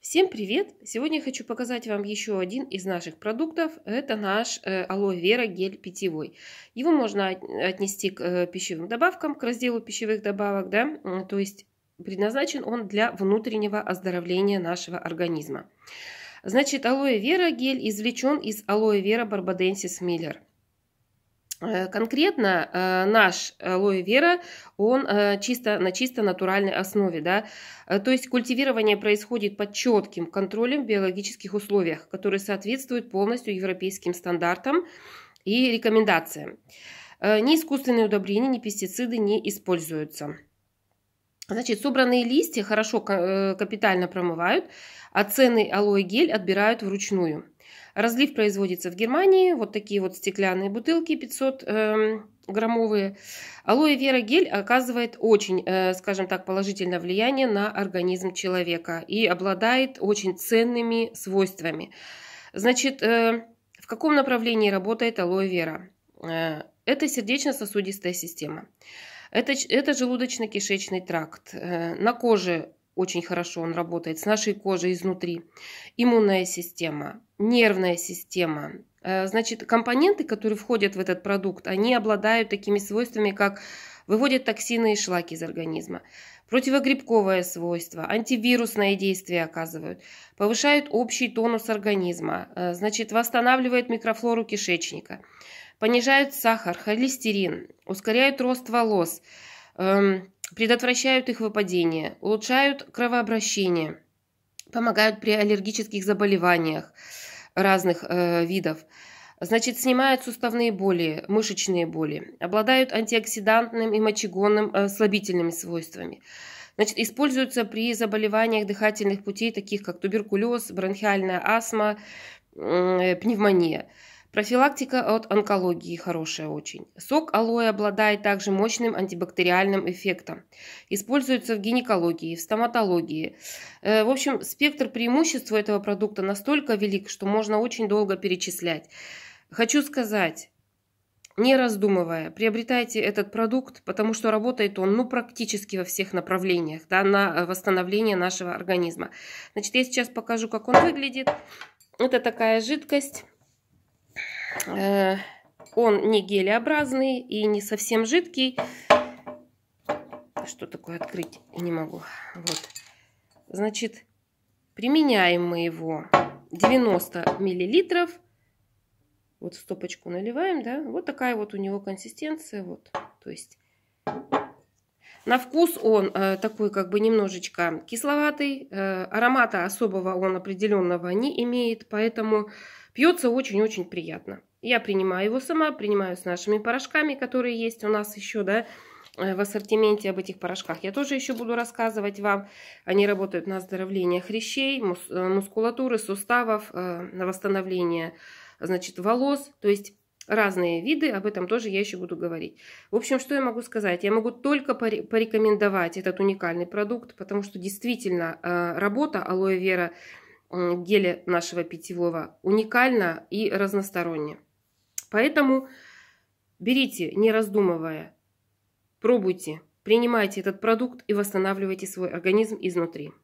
Всем привет! Сегодня хочу показать вам еще один из наших продуктов. Это наш э, алоэ вера гель питьевой. Его можно отнести к э, пищевым добавкам, к разделу пищевых добавок, да, то есть предназначен он для внутреннего оздоровления нашего организма. Значит, алоэ вера гель извлечен из алоэ вера барбаденсис миллер – Э, конкретно э, наш алоэ вера, он э, чисто, на чисто натуральной основе. Да? То есть культивирование происходит под четким контролем в биологических условиях, которые соответствуют полностью европейским стандартам и рекомендациям. Ни искусственные удобрения, ни пестициды не используются. Значит, собранные листья хорошо э, капитально промывают, а ценный алоэ гель отбирают вручную. Разлив производится в Германии. Вот такие вот стеклянные бутылки 500 эм, граммовые. Алоэ вера гель оказывает очень, э, скажем так, положительное влияние на организм человека и обладает очень ценными свойствами. Значит, э, в каком направлении работает алоэ вера? это сердечно-сосудистая система. Это, это желудочно-кишечный тракт. Э, на коже очень хорошо он работает, с нашей кожей изнутри. Иммунная система, нервная система. Э, значит, компоненты, которые входят в этот продукт, они обладают такими свойствами, как выводят токсины и шлаки из организма, противогрибковое свойство, антивирусное действие оказывают, повышают общий тонус организма, э, значит, восстанавливает микрофлору кишечника понижают сахар, холестерин, ускоряют рост волос, эм, предотвращают их выпадение, улучшают кровообращение, помогают при аллергических заболеваниях разных э, видов. Значит, снимают суставные боли, мышечные боли, обладают антиоксидантным и мочегонным э, слабительными свойствами. Значит, используются при заболеваниях дыхательных путей, таких как туберкулез, бронхиальная астма, э, пневмония. Профилактика от онкологии хорошая очень. Сок алоэ обладает также мощным антибактериальным эффектом. Используется в гинекологии, в стоматологии. Э, в общем, спектр преимуществ этого продукта настолько велик, что можно очень долго перечислять. Хочу сказать, не раздумывая, приобретайте этот продукт, потому что работает он ну, практически во всех направлениях да, на э, восстановление нашего организма. Значит, я сейчас покажу, как он выглядит. Это такая жидкость. Э, он не гелеобразный и не совсем жидкий. Что такое открыть? Не могу. Вот. Значит, применяем мы его 90 миллилитров. Вот в стопочку наливаем, да. Вот такая вот у него консистенция. Вот, то есть на вкус он э, такой как бы немножечко кисловатый, э, аромата особого он определенного не имеет, поэтому пьется очень-очень приятно. Я принимаю его сама, принимаю с нашими порошками, которые есть у нас еще, да, э, в ассортименте об этих порошках. Я тоже еще буду рассказывать вам. Они работают на оздоровление хрящей, мускулатуры, суставов, на восстановление значит, волос. То есть разные виды, об этом тоже я еще буду говорить. В общем, что я могу сказать? Я могу только порекомендовать этот уникальный продукт, потому что действительно э, работа алоэ вера геля нашего питьевого уникальна и разносторонняя. Поэтому берите, не раздумывая, пробуйте, принимайте этот продукт и восстанавливайте свой организм изнутри.